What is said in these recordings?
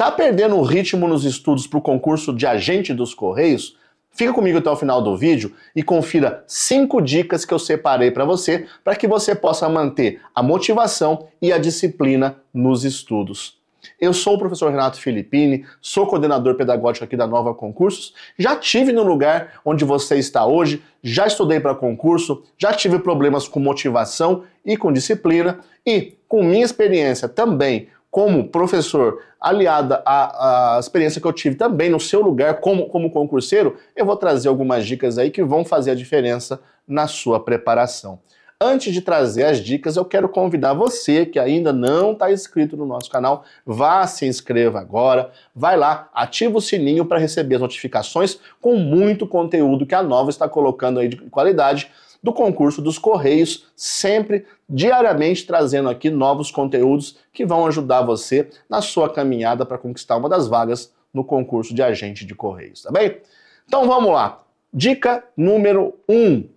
Tá perdendo o ritmo nos estudos para o concurso de agente dos Correios? Fica comigo até o final do vídeo e confira cinco dicas que eu separei para você para que você possa manter a motivação e a disciplina nos estudos. Eu sou o professor Renato Filippini, sou coordenador pedagógico aqui da Nova Concursos. Já tive no lugar onde você está hoje, já estudei para concurso, já tive problemas com motivação e com disciplina e com minha experiência também como professor, aliada à, à, experiência que eu tive também no seu lugar como, como concurseiro, eu vou trazer algumas dicas aí que vão fazer a diferença na sua preparação. Antes de trazer as dicas, eu quero convidar você que ainda não está inscrito no nosso canal, vá se inscreva agora, vai lá, ativa o sininho para receber as notificações com muito conteúdo que a Nova está colocando aí de qualidade do concurso dos Correios, sempre diariamente trazendo aqui novos conteúdos que vão ajudar você na sua caminhada para conquistar uma das vagas no concurso de agente de Correios, tá bem? Então vamos lá. Dica número 1. Um.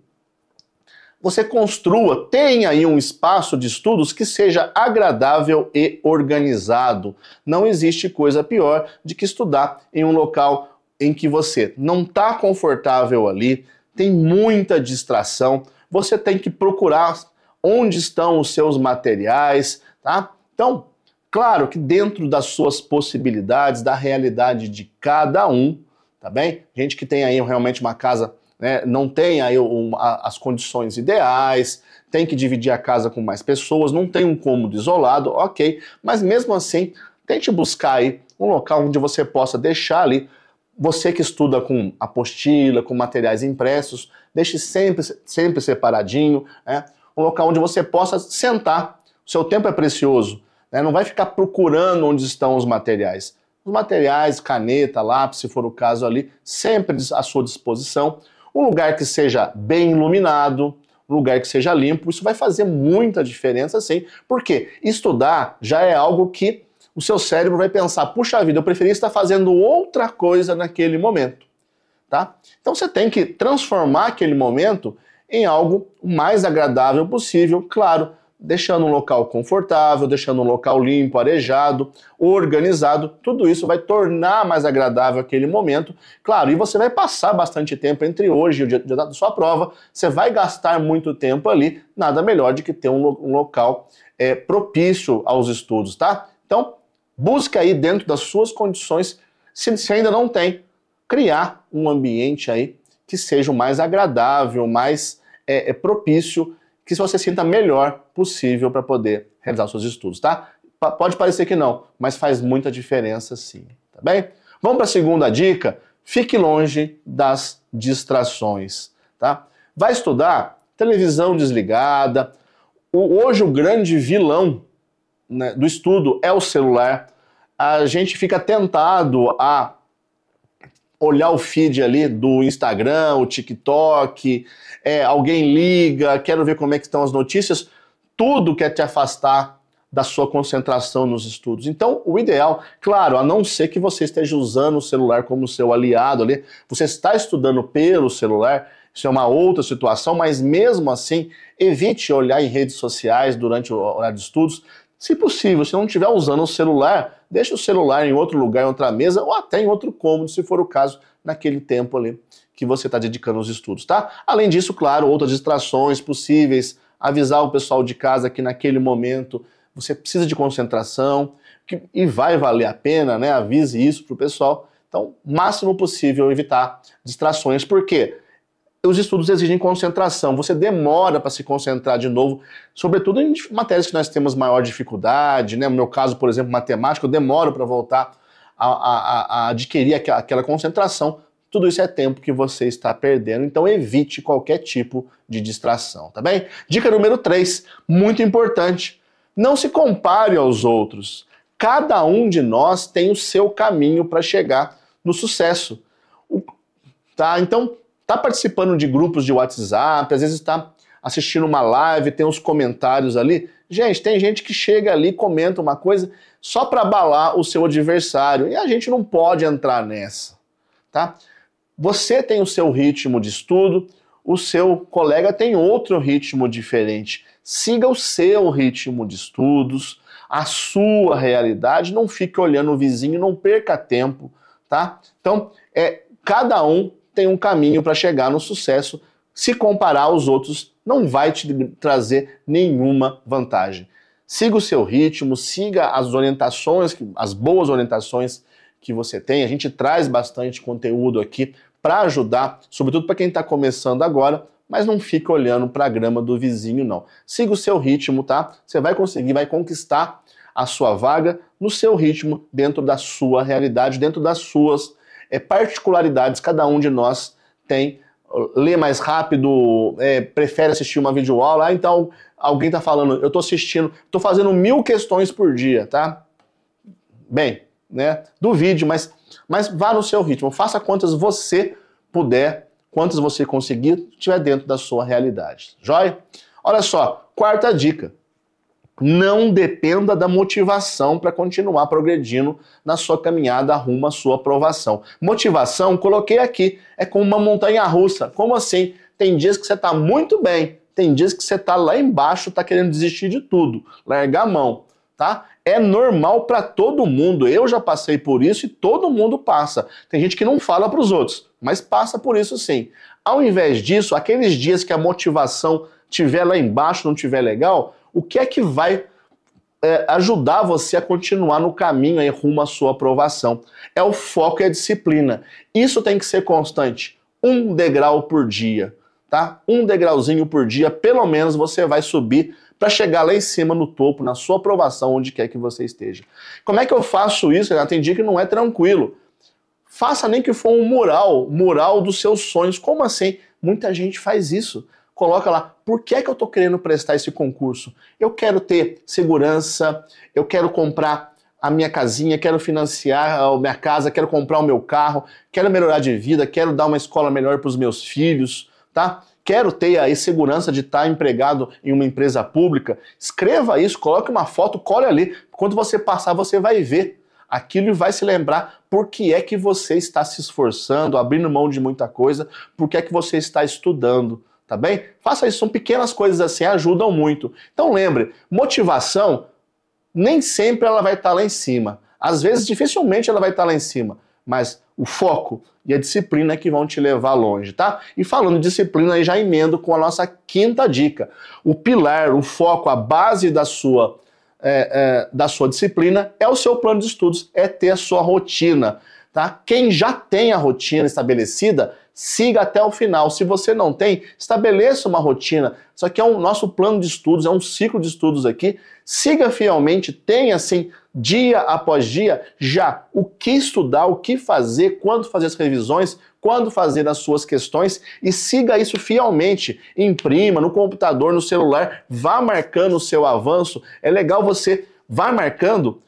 Você construa, tenha aí um espaço de estudos que seja agradável e organizado. Não existe coisa pior de que estudar em um local em que você não está confortável ali, tem muita distração. Você tem que procurar onde estão os seus materiais, tá? Então, claro que dentro das suas possibilidades, da realidade de cada um, tá bem? Gente que tem aí realmente uma casa, né, não tem aí uma, as condições ideais, tem que dividir a casa com mais pessoas, não tem um cômodo isolado, ok, mas mesmo assim, tente buscar aí um local onde você possa deixar ali você que estuda com apostila, com materiais impressos, deixe sempre, sempre separadinho, né? um local onde você possa sentar. O seu tempo é precioso, né? não vai ficar procurando onde estão os materiais. Os materiais, caneta, lápis, se for o caso ali, sempre à sua disposição. Um lugar que seja bem iluminado, um lugar que seja limpo, isso vai fazer muita diferença sim, porque estudar já é algo que o seu cérebro vai pensar: puxa vida, eu preferia estar fazendo outra coisa naquele momento. Tá? Então você tem que transformar aquele momento em algo o mais agradável possível, claro, deixando um local confortável, deixando um local limpo, arejado, organizado. Tudo isso vai tornar mais agradável aquele momento. Claro, e você vai passar bastante tempo entre hoje e o dia da sua prova. Você vai gastar muito tempo ali. Nada melhor do que ter um, local é, propício aos estudos, tá? Então, Busque aí dentro das suas condições, se, se ainda não tem, criar um ambiente aí que seja o mais agradável, mais é, é propício, que você sinta melhor possível para poder realizar seus estudos, tá? P pode parecer que não, mas faz muita diferença sim, tá bem? Vamos para a segunda dica, fique longe das distrações, tá? Vai estudar televisão desligada. O, hoje o grande vilão né, do estudo é o celular, a gente fica tentado a olhar o feed ali do Instagram, o TikTok, é, alguém liga, quero ver como é que estão as notícias, tudo quer te afastar da sua concentração nos estudos. Então, o ideal, claro, a não ser que você esteja usando o celular como seu aliado ali, você está estudando pelo celular, isso é uma outra situação, mas mesmo assim, evite olhar em redes sociais durante o horário de estudos. Se possível, se não estiver usando o celular, deixe o celular em outro lugar, em outra mesa ou até em outro cômodo, se for o caso, naquele tempo ali que você está dedicando aos estudos, tá? Além disso, claro, outras distrações possíveis, avisar o pessoal de casa que naquele momento você precisa de concentração que, e vai valer a pena, né? Avise isso para o pessoal. Então, máximo possível evitar distrações, porque os estudos exigem concentração. Você demora para se concentrar de novo, sobretudo em matérias que nós temos maior dificuldade. Né? No meu caso, por exemplo, matemática, eu demoro para voltar a, a, a adquirir aquela, aquela, concentração. Tudo isso é tempo que você está perdendo, então evite qualquer tipo de distração, tá bem? Dica número 3, muito importante. Não se compare aos outros. Cada um de nós tem o seu caminho para chegar no sucesso. O, tá? Então, está participando de grupos de WhatsApp, às vezes está assistindo uma live, tem uns comentários ali. Gente, tem gente que chega ali, comenta uma coisa só para abalar o seu adversário e a gente não pode entrar nessa, tá? Você tem o seu ritmo de estudo, o seu colega tem outro ritmo diferente. Siga o seu ritmo de estudos, a sua realidade, não fique olhando o vizinho, não perca tempo, tá? Então, é cada um tem um caminho para chegar no sucesso. Se comparar aos outros, não vai te trazer nenhuma vantagem. Siga o seu ritmo, siga as orientações, as boas orientações que você tem. A gente traz bastante conteúdo aqui para ajudar, sobretudo para quem está começando agora, mas não fica olhando para a grama do vizinho, não. Siga o seu ritmo, tá? Você vai conseguir, vai conquistar a sua vaga no seu ritmo, dentro da sua realidade, dentro das suas é, particularidades cada um de nós tem. Lê mais rápido, é, prefere assistir uma videoaula. Ah, então alguém está falando, eu estou assistindo, estou fazendo mil questões por dia, tá? Bem, né? Duvide, mas, mas vá no seu ritmo. Faça quantas você puder, quantas você conseguir, tiver dentro da sua realidade. Joia? Olha só, quarta dica não dependa da motivação para continuar progredindo na sua caminhada rumo à sua aprovação. Motivação, coloquei aqui, é como uma montanha russa. Como assim? Tem dias que você está muito bem, tem dias que você está lá embaixo, está querendo desistir de tudo, largar a mão, tá? É normal para todo mundo. Eu já passei por isso e todo mundo passa. Tem gente que não fala para os outros, mas passa por isso sim. Ao invés disso, aqueles dias que a motivação tiver lá embaixo, não tiver legal, o que é que vai é, ajudar você a continuar no caminho aí, rumo à sua aprovação. É o foco e a disciplina. Isso tem que ser constante, um degrau por dia, tá? Um degrauzinho por dia, pelo menos você vai subir para chegar lá em cima no topo, na sua aprovação, onde quer que você esteja. Como é que eu faço isso? Tem dia que não é tranquilo. Faça nem que for um mural, mural dos seus sonhos. Como assim? Muita gente faz isso coloca lá por que, é que eu estou querendo prestar esse concurso. Eu quero ter segurança, eu quero comprar a minha casinha, quero financiar a minha casa, quero comprar o meu carro, quero melhorar de vida, quero dar uma escola melhor para os meus filhos, tá? Quero ter a segurança de estar tá empregado em uma empresa pública. Escreva isso, coloque uma foto, colhe ali. Quando você passar, você vai ver aquilo vai se lembrar por que é que você está se esforçando, abrindo mão de muita coisa, por que é que você está estudando tá bem? Faça isso, são pequenas coisas assim, ajudam muito. Então lembre, motivação nem sempre ela vai estar tá lá em cima. Às vezes dificilmente ela vai estar tá lá em cima, mas o foco e a disciplina é que vão te levar longe, tá? E falando de disciplina, já emendo com a nossa quinta dica. O pilar, o foco, a base da sua é, é, da sua disciplina é o seu plano de estudos, é ter a sua rotina. Tá? Quem já tem a rotina estabelecida siga até o final. Se você não tem, estabeleça uma rotina. Isso aqui é um nosso plano de estudos, é um ciclo de estudos aqui. Siga fielmente, tenha assim, dia após dia, já o que estudar, o que fazer, quando fazer as revisões, quando fazer as suas questões e siga isso fielmente. Imprima no computador, no celular, vá marcando o seu avanço. É legal você vá marcando,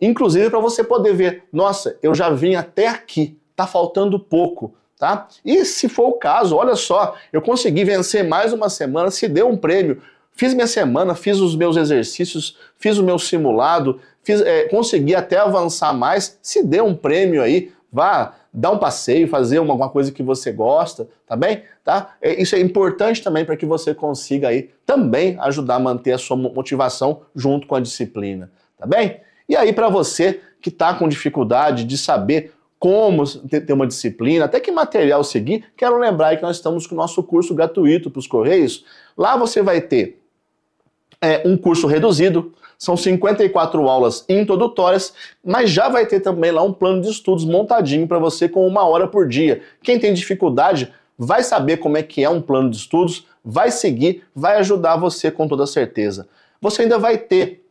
inclusive para você poder ver, nossa, eu já vim até aqui, tá faltando pouco tá? E se for o caso, olha só, eu consegui vencer mais uma semana, se deu um prêmio, fiz minha semana, fiz os meus exercícios, fiz o meu simulado, fiz, é, consegui até avançar mais, se deu um prêmio aí, vá dar um passeio, fazer uma, alguma coisa que você gosta, tá bem? Tá? É, isso é importante também para que você consiga aí também ajudar a manter a sua motivação junto com a disciplina, tá bem? E aí para você que está com dificuldade de saber como ter uma disciplina, até que material seguir, quero lembrar que nós estamos com o nosso curso gratuito para os Correios. Lá você vai ter é, um curso reduzido, são 54 aulas introdutórias, mas já vai ter também lá um plano de estudos montadinho para você com uma hora por dia. Quem tem dificuldade vai saber como é que é um plano de estudos, vai seguir, vai ajudar você com toda certeza. Você ainda vai ter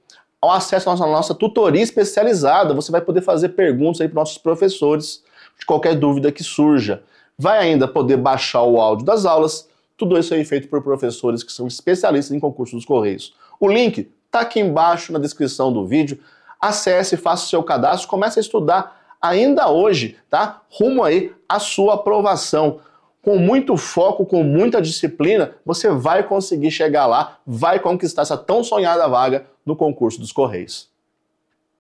ao acesso à nossa, à nossa tutoria especializada. Você vai poder fazer perguntas aí para nossos professores de qualquer dúvida que surja. Vai ainda poder baixar o áudio das aulas. Tudo isso aí feito por professores que são especialistas em concurso dos Correios. O link está aqui embaixo na descrição do vídeo. Acesse, faça o seu cadastro, comece a estudar ainda hoje, tá? Rumo aí à sua aprovação. Com muito foco, com muita disciplina, você vai conseguir chegar lá, vai conquistar essa tão sonhada vaga no concurso dos Correios.